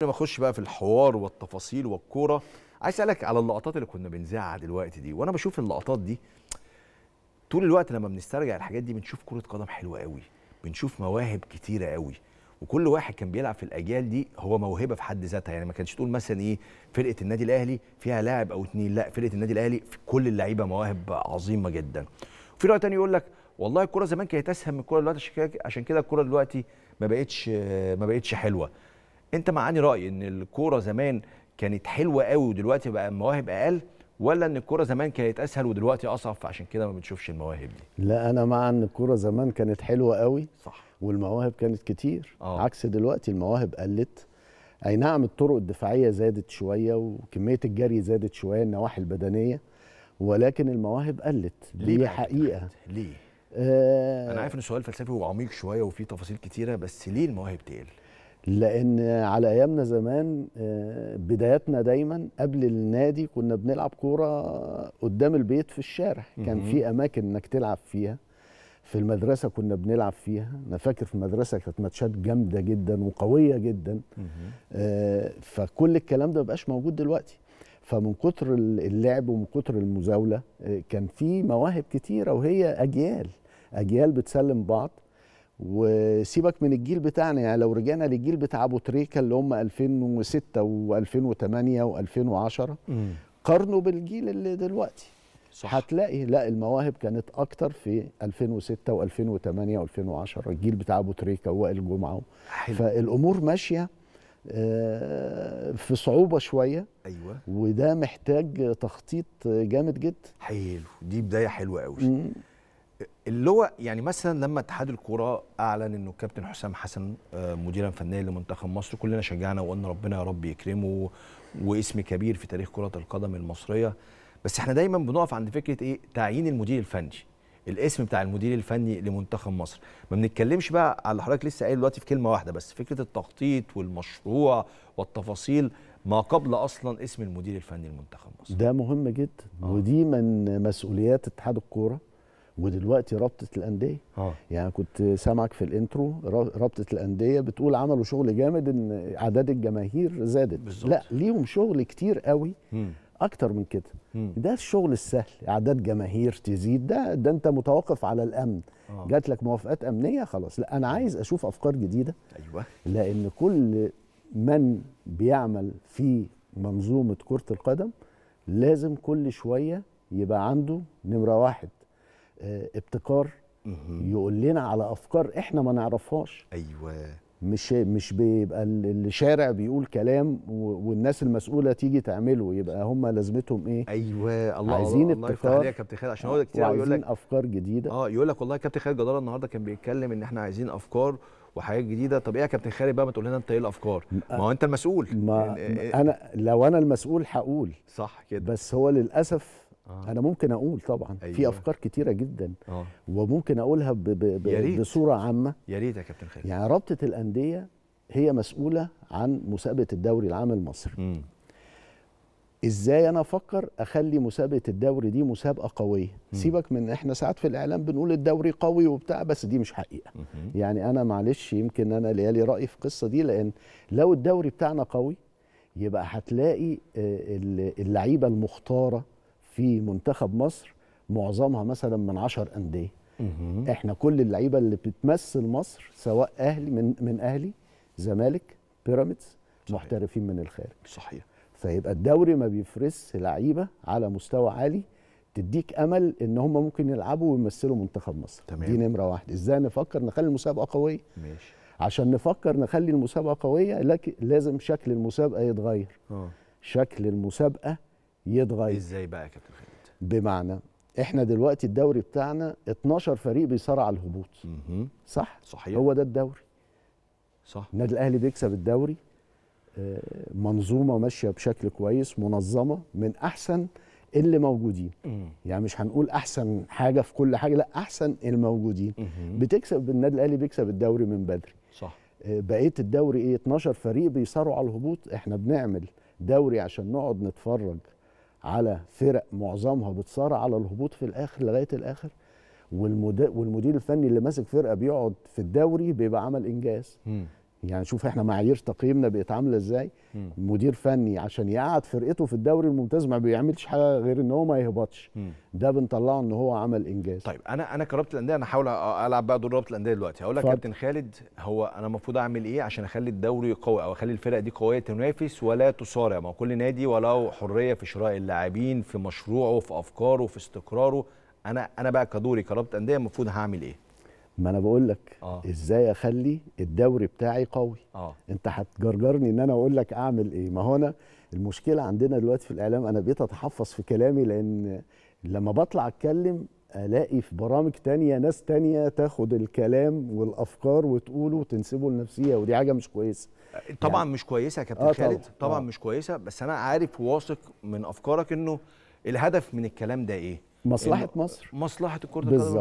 قبل ما اخش بقى في الحوار والتفاصيل والكوره عايز اسالك على اللقطات اللي كنا بنذاعها دلوقتي دي وانا بشوف اللقطات دي طول الوقت لما بنسترجع الحاجات دي بنشوف كره قدم حلوه قوي بنشوف مواهب كتيره قوي وكل واحد كان بيلعب في الاجيال دي هو موهبه في حد ذاتها يعني ما كانش تقول مثلا ايه فرقه النادي الاهلي فيها لاعب او اتنين لا فرقه النادي الاهلي في كل اللعيبه مواهب عظيمه جدا وفي راي تاني يقول لك والله الكره زمان كانت اسهل من الكره دلوقتي عشان كده الكره دلوقتي ما بقتش ما بقتش حلوه انت معاني راي ان الكوره زمان كانت حلوه قوي ودلوقتي بقى المواهب اقل ولا ان الكوره زمان كانت اسهل ودلوقتي اصعب فعشان كده ما بنشوفش المواهب دي لا انا مع ان الكوره زمان كانت حلوه قوي صح والمواهب كانت كتير أوه. عكس دلوقتي المواهب قلت اي نعم الطرق الدفاعيه زادت شويه وكميه الجري زادت شويه النواحي البدنيه ولكن المواهب قلت ليه دي حقيقه ليه آه انا عارف ان السؤال فلسفي وعميق شويه وفيه تفاصيل كتيره بس ليه المواهب تقل لان على ايامنا زمان آه، بداياتنا دايما قبل النادي كنا بنلعب كوره قدام البيت في الشارع كان في اماكن انك تلعب فيها في المدرسه كنا بنلعب فيها انا فاكر في المدرسه كانت ماتشات جامده جدا وقويه جدا آه، فكل الكلام ده مبقاش موجود دلوقتي فمن كتر اللعب ومن كتر المزاوله آه، كان في مواهب كتيره وهي اجيال اجيال بتسلم بعض وسيبك من الجيل بتاعنا يعني لو رجعنا للجيل بتاع ابو تريكه اللي هم 2006 و2008 و2010 قارنوا بالجيل اللي دلوقتي صح. هتلاقي لا المواهب كانت اكتر في 2006 و2008 و2010 الجيل بتاع ابو تريكه ووائل جمعه فالامور ماشيه آه، في صعوبه شويه ايوه وده محتاج تخطيط جامد جدا حلو دي بدايه حلوه قوي اللي هو يعني مثلا لما اتحاد الكوره اعلن انه كابتن حسام حسن آه، مديرا فنيا لمنتخب مصر كلنا شجعنا وقلنا ربنا يا رب يكرمه واسم كبير في تاريخ كره القدم المصريه بس احنا دايما بنقف عند فكره ايه تعيين المدير الفني الاسم بتاع المدير الفني لمنتخب مصر ما بنتكلمش بقى على اللي حضرتك لسه قايل دلوقتي في كلمه واحده بس فكره التخطيط والمشروع والتفاصيل ما قبل اصلا اسم المدير الفني لمنتخب مصر ده مهم جدا آه. ودي من مسؤوليات اتحاد الكوره ودلوقتي رابطه الانديه آه. يعني كنت سامعك في الانترو رابطه الانديه بتقول عملوا شغل جامد ان اعداد الجماهير زادت بالزبط. لا ليهم شغل كتير قوي م. اكتر من كده م. ده الشغل السهل اعداد جماهير تزيد ده ده انت متوقف على الامن آه. جات لك موافقات امنيه خلاص لا انا عايز اشوف افكار جديده ايوه لان كل من بيعمل في منظومه كره القدم لازم كل شويه يبقى عنده نمره واحد آه، ابتكار يقول لنا على افكار احنا ما نعرفهاش ايوه مش مش بيبقى الشارع بيقول كلام والناس المسؤوله تيجي تعمله يبقى هم لازمتهم ايه ايوه الله عايزين الله يفتح عليك يا كابتن خالد عشان هو كتير يقول لك افكار جديده اه يقول لك والله كابتن خالد جدار النهارده كان بيتكلم ان احنا عايزين افكار وحاجات جديده طب ايه يا كابتن خالد بقى ما تقول لنا انت ايه الافكار ما هو انت المسؤول ما إيه انا لو انا المسؤول هقول صح كده بس هو للاسف آه. انا ممكن اقول طبعا أيوة. في افكار كتيره جدا آه. وممكن اقولها ب ب ياريت. بصوره عامه يا ريت يا كابتن خالد يعني رابطه الانديه هي مسؤوله عن مسابقه الدوري العام المصري ازاي انا افكر اخلي مسابقه الدوري دي مسابقه قويه مم. سيبك من احنا ساعات في الاعلام بنقول الدوري قوي وبتاع بس دي مش حقيقه مم. يعني انا معلش يمكن انا ليالي راي في القصه دي لان لو الدوري بتاعنا قوي يبقى هتلاقي آه، اللعيبه المختاره في منتخب مصر معظمها مثلا من 10 انديه احنا كل اللعيبه اللي بتمثل مصر سواء اهلي من من اهلي زمالك بيراميدز محترفين من الخارج صحيح فيبقى الدوري ما بيفرس لعيبه على مستوى عالي تديك امل ان هم ممكن يلعبوا ويمثلوا منتخب مصر تمام. دي نمره واحده ازاي نفكر نخلي المسابقه قويه ماشي عشان نفكر نخلي المسابقه قويه لكن لازم شكل المسابقه يتغير أوه. شكل المسابقه يتغير ازاي بقى يا كابتن خالد بمعنى احنا دلوقتي الدوري بتاعنا 12 فريق بيصارع على الهبوط صح صحيح هو ده الدوري صح النادي الاهلي بيكسب الدوري آه، منظومه ماشيه بشكل كويس منظمه من احسن اللي موجودين مم. يعني مش هنقول احسن حاجه في كل حاجه لا احسن الموجودين مم. بتكسب النادي الاهلي بيكسب الدوري من بدري صح آه، بقيه الدوري ايه 12 فريق بيصارعوا على الهبوط احنا بنعمل دوري عشان نقعد نتفرج على فرق معظمها بتصارع على الهبوط في الاخر لغايه الاخر والمدير الفني اللي ماسك فرقه بيقعد في الدوري بيبقى عمل انجاز يعني شوف احنا معايير تقييمنا بقت عامله ازاي مم. مدير فني عشان يقعد فرقته في الدوري الممتاز ما بيعملش حاجه غير ان هو ما يهبطش مم. ده بنطلعه ان هو عمل انجاز طيب انا انا كرابط الانديه انا هحاول العب بقى دور رابط الانديه دلوقتي هقول لك يا كابتن خالد هو انا المفروض اعمل ايه عشان اخلي الدوري قوي او اخلي الفرق دي قويه تنافس ولا تصارع ما كل نادي ولو حريه في شراء اللاعبين في مشروعه في افكاره في استقراره انا انا بقى كدوري كرابط انديه المفروض هعمل ايه ما انا بقول لك آه. ازاي اخلي الدوري بتاعي قوي آه. انت هتجرجرني ان انا اقول لك اعمل ايه ما هو انا المشكله عندنا دلوقتي في الاعلام انا بقيت اتحفظ في كلامي لان لما بطلع اتكلم الاقي في برامج تانية ناس تانية تاخد الكلام والافكار وتقوله وتنسبه لنفسيها ودي حاجه مش كويسه طبعا يعني مش كويسه يا كابتن آه خالد طبعا, طبعا آه. مش كويسه بس انا عارف وواثق من افكارك انه الهدف من الكلام ده ايه مصلحه مصر مصلحه الكره القدم